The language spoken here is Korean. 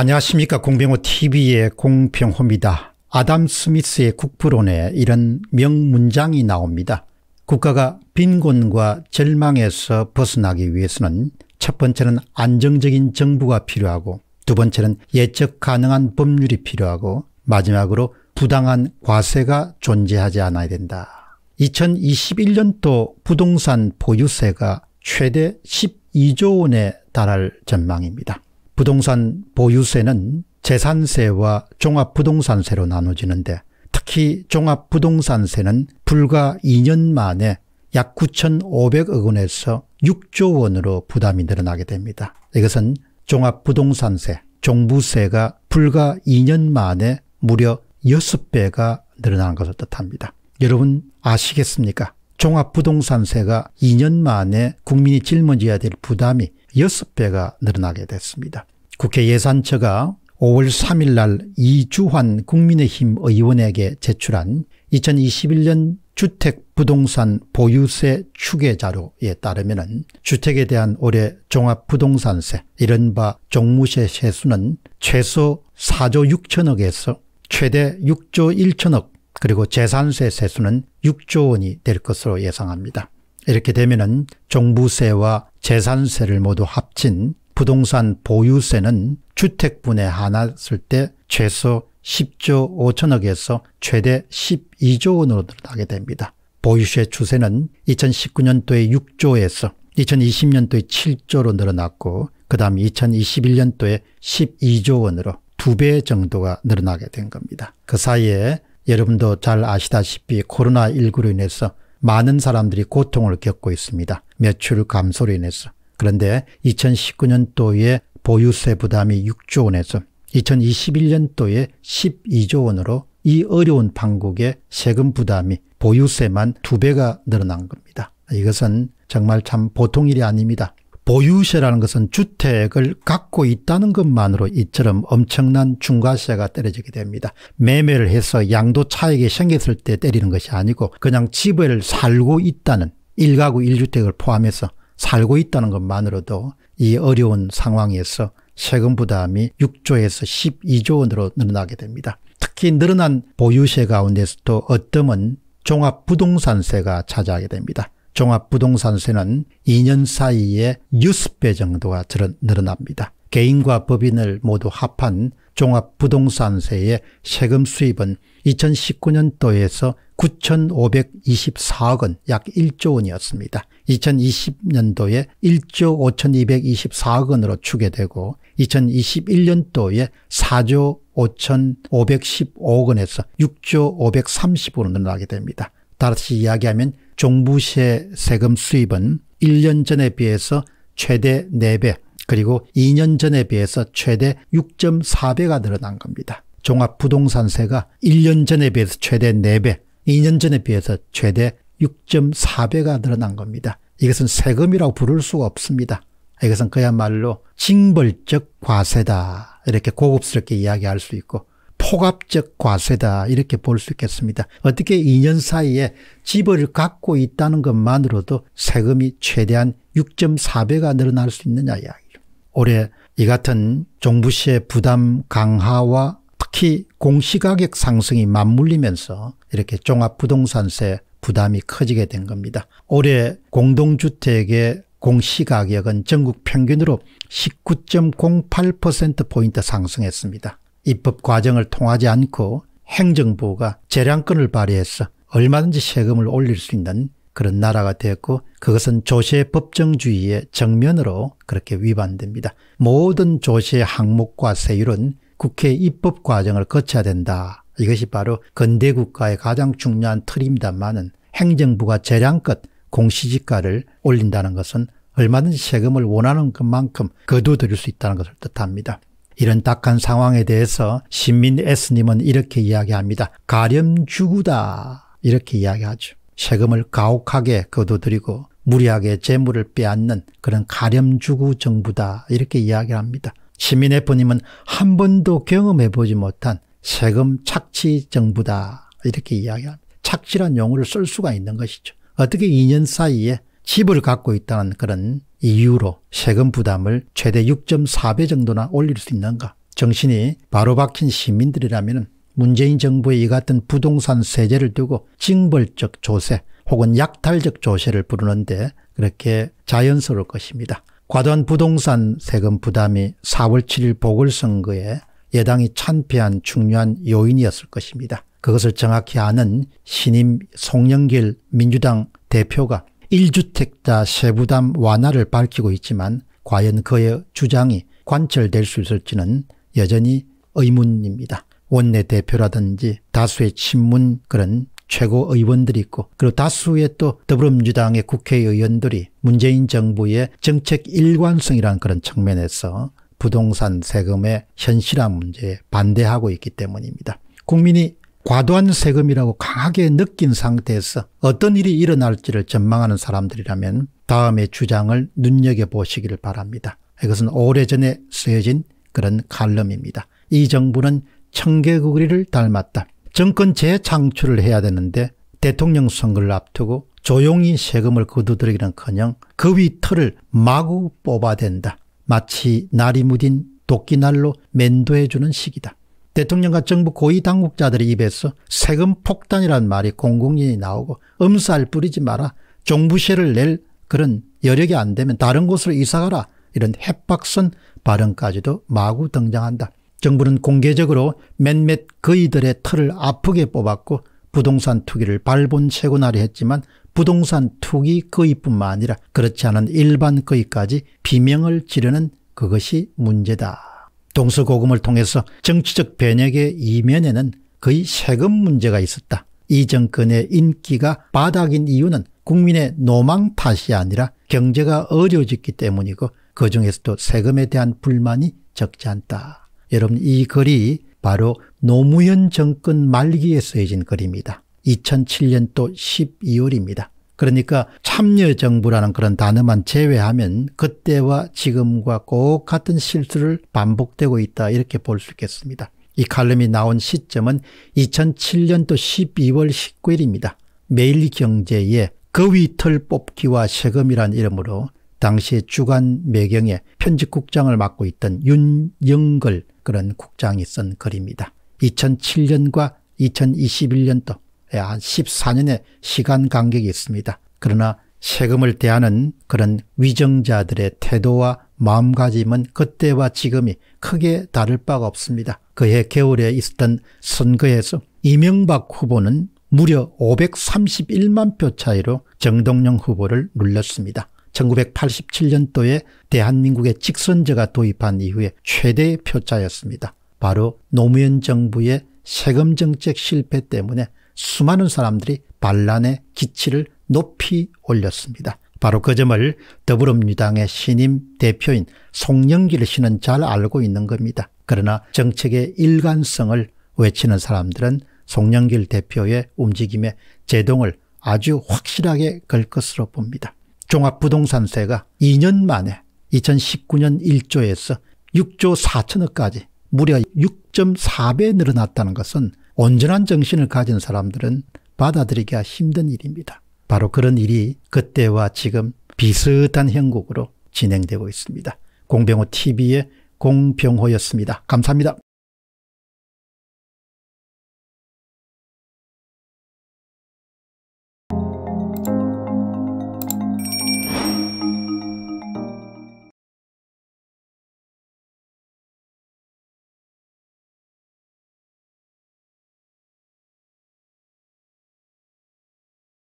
안녕하십니까 공병호TV의 공병호입니다. 아담 스미스의 국부론에 이런 명문장이 나옵니다. 국가가 빈곤과 절망에서 벗어나기 위해서는 첫 번째는 안정적인 정부가 필요하고 두 번째는 예측 가능한 법률이 필요하고 마지막으로 부당한 과세가 존재하지 않아야 된다. 2021년도 부동산 보유세가 최대 12조 원에 달할 전망입니다. 부동산 보유세는 재산세와 종합부동산세로 나눠지는데 특히 종합부동산세는 불과 2년 만에 약 9,500억 원에서 6조 원으로 부담이 늘어나게 됩니다. 이것은 종합부동산세, 종부세가 불과 2년 만에 무려 6배가 늘어난 것을 뜻합니다. 여러분 아시겠습니까? 종합부동산세가 2년 만에 국민이 짊어져야 될 부담이 6배가 늘어나게 됐습니다. 국회 예산처가 5월 3일 날 이주환 국민의힘 의원에게 제출한 2021년 주택부동산 보유세 추계자료에 따르면 주택에 대한 올해 종합부동산세 이른바 종무세 세수는 최소 4조 6천억에서 최대 6조 1천억 그리고 재산세 세수는 6조 원이 될 것으로 예상합니다. 이렇게 되면 종부세와 재산세를 모두 합친 부동산 보유세는 주택분에 한했을 때 최소 10조 5천억에서 최대 12조 원으로 늘어나게 됩니다. 보유세 추세는 2019년도에 6조에서 2020년도에 7조로 늘어났고 그 다음 2021년도에 12조 원으로 두 배 정도가 늘어나게 된 겁니다. 그 사이에 여러분도 잘 아시다시피 코로나19로 인해서 많은 사람들이 고통을 겪고 있습니다. 매출 감소로 인해서. 그런데 2019년도에 보유세 부담이 6조 원에서 2021년도에 12조 원으로 이 어려운 판국의 세금 부담이 보유세만 두배가 늘어난 겁니다. 이것은 정말 참 보통 일이 아닙니다. 보유세라는 것은 주택을 갖고 있다는 것만으로 이처럼 엄청난 중과세가 때려지게 됩니다. 매매를 해서 양도 차익이 생겼을 때 때리는 것이 아니고 그냥 집을 살고 있다는 1가구1주택을 포함해서 살고 있다는 것만으로도 이 어려운 상황에서 세금 부담이 6조에서 12조 원으로 늘어나게 됩니다. 특히 늘어난 보유세 가운데서도 어떤 종합부동산세가 차지하게 됩니다. 종합부동산세는 2년 사이에 60배 정도가 늘어납니다. 개인과 법인을 모두 합한 종합부동산세의 세금 수입은 2019년도에서 9,524억 원, 약 1조 원이었습니다. 2020년도에 1조 5,224억 원으로 추계되고 2021년도에 4조 5,515억 원에서 6조 530억 원으로 나게 됩니다. 다시 이야기하면 종부세 세금 수입은 1년 전에 비해서 최대 4배 그리고 2년 전에 비해서 최대 6.4배가 늘어난 겁니다. 종합부동산세가 1년 전에 비해서 최대 4배 2년 전에 비해서 최대 6.4배가 늘어난 겁니다. 이것은 세금이라고 부를 수가 없습니다. 이것은 그야말로 징벌적 과세다. 이렇게 고급스럽게 이야기할 수 있고 포갑적 과세다 이렇게 볼 수 있겠습니다. 어떻게 2년 사이에 집을 갖고 있다는 것만으로도 세금이 최대한 6.4배가 늘어날 수 있느냐 이야기죠. 올해 이 같은 종부세 부담 강화와 특히 공시가격 상승이 맞물리면서 이렇게 종합부동산세 부담이 커지게 된 겁니다. 올해 공동주택의 공시가격은 전국 평균으로 19.08%포인트 상승했습니다. 입법 과정을 통하지 않고 행정부가 재량권을 발휘해서 얼마든지 세금을 올릴 수 있는 그런 나라가 되었고 그것은 조세 법정주의의 정면으로 그렇게 위반됩니다. 모든 조세 항목과 세율은 국회 입법 과정을 거쳐야 된다. 이것이 바로 근대 국가의 가장 중요한 틀입니다만은 행정부가 재량껏 공시지가를 올린다는 것은 얼마든지 세금을 원하는 것만큼 거두어들일 수 있다는 것을 뜻합니다. 이런 딱한 상황에 대해서 신민 S님은 이렇게 이야기합니다. 가렴주구다 이렇게 이야기하죠. 세금을 가혹하게 거둬들이고 무리하게 재물을 빼앗는 그런 가렴주구 정부다 이렇게 이야기합니다. 시민 F님은 한 번도 경험해보지 못한 세금 착취 정부다 이렇게 이야기합니다. 착취란 용어를 쓸 수가 있는 것이죠. 어떻게 2년 사이에 집을 갖고 있다는 그런 이유로 세금 부담을 최대 6.4배 정도나 올릴 수 있는가. 정신이 바로 박힌 시민들이라면 문재인 정부의 이 같은 부동산 세제를 두고 징벌적 조세 혹은 약탈적 조세를 부르는데 그렇게 자연스러울 것입니다. 과도한 부동산 세금 부담이 4월 7일 보궐선거에 예당이 참패한 중요한 요인이었을 것입니다. 그것을 정확히 아는 신임 송영길 민주당 대표가 1주택자 세부담 완화를 밝히고 있지만 과연 그의 주장이 관철될 수 있을지는 여전히 의문입니다. 원내대표라든지 다수의 친문 그런 최고 의원들이 있고 그리고 다수의 또 더불어민주당의 국회의원들이 문재인 정부의 정책 일관성이라 그런 측면에서 부동산 세금의 현실화 문제에 반대하고 있기 때문입니다. 국민이 과도한 세금이라고 강하게 느낀 상태에서 어떤 일이 일어날지를 전망하는 사람들이라면 다음의 주장을 눈여겨보시기를 바랍니다. 이것은 오래전에 쓰여진 그런 칼럼입니다. 이 정부는 청개구리를 닮았다. 정권 재창출을 해야 되는데 대통령 선거를 앞두고 조용히 세금을 거두들이기는커녕 그 위 털을 마구 뽑아댄다. 마치 날이 무딘 도끼날로 맨도해주는 시기다. 대통령과 정부 고위 당국자들의 입에서 세금 폭탄이란 말이 공공연히 나오고 음살 뿌리지 마라. 종부세를 낼 그런 여력이 안 되면 다른 곳으로 이사가라. 이런 협박선 발언까지도 마구 등장한다. 정부는 공개적으로 몇몇 그이들의 털을 아프게 뽑았고 부동산 투기를 발본채고나리 했지만 부동산 투기 거의뿐만 아니라 그렇지 않은 일반 거의까지 비명을 지르는 그것이 문제다. 동서고금을 통해서 정치적 변혁의 이면에는 거의 세금 문제가 있었다. 이 정권의 인기가 바닥인 이유는 국민의 노망 탓이 아니라 경제가 어려워졌기 때문이고 그 중에서도 세금에 대한 불만이 적지 않다. 여러분 이 글이 바로 노무현 정권 말기에 쓰여진 글입니다. 2007년 도 12월입니다. 그러니까 참여정부라는 그런 단어만 제외하면 그때와 지금과 꼭 같은 실수를 반복되고 있다 이렇게 볼 수 있겠습니다. 이 칼럼이 나온 시점은 2007년도 12월 19일입니다. 매일경제에 거위털 뽑기와 세금이란 이름으로 당시 주간 매경의 편집국장을 맡고 있던 윤영걸 그런 국장이 쓴 글입니다. 2007년과 2021년도 한 14년의 시간 간격이 있습니다. 그러나 세금을 대하는 그런 위정자들의 태도와 마음가짐은 그때와 지금이 크게 다를 바가 없습니다. 그해 겨울에 있었던 선거에서 이명박 후보는 무려 531만 표 차이로 정동영 후보를 눌렀습니다. 1987년도에 대한민국의 직선제가 도입한 이후에 최대의 표차였습니다. 바로 노무현 정부의 세금 정책 실패 때문에 수많은 사람들이 반란의 기치를 높이 올렸습니다. 바로 그 점을 더불어민주당의 신임 대표인 송영길 씨는 잘 알고 있는 겁니다. 그러나 정책의 일관성을 외치는 사람들은 송영길 대표의 움직임에 제동을 아주 확실하게 걸 것으로 봅니다. 종합부동산세가 2년 만에 2019년 1조에서 6조 4천억까지 무려 6.4배 늘어났다는 것은 온전한 정신을 가진 사람들은 받아들이기가 힘든 일입니다. 바로 그런 일이 그때와 지금 비슷한 형국으로 진행되고 있습니다. 공병호 TV의 공병호였습니다. 감사합니다.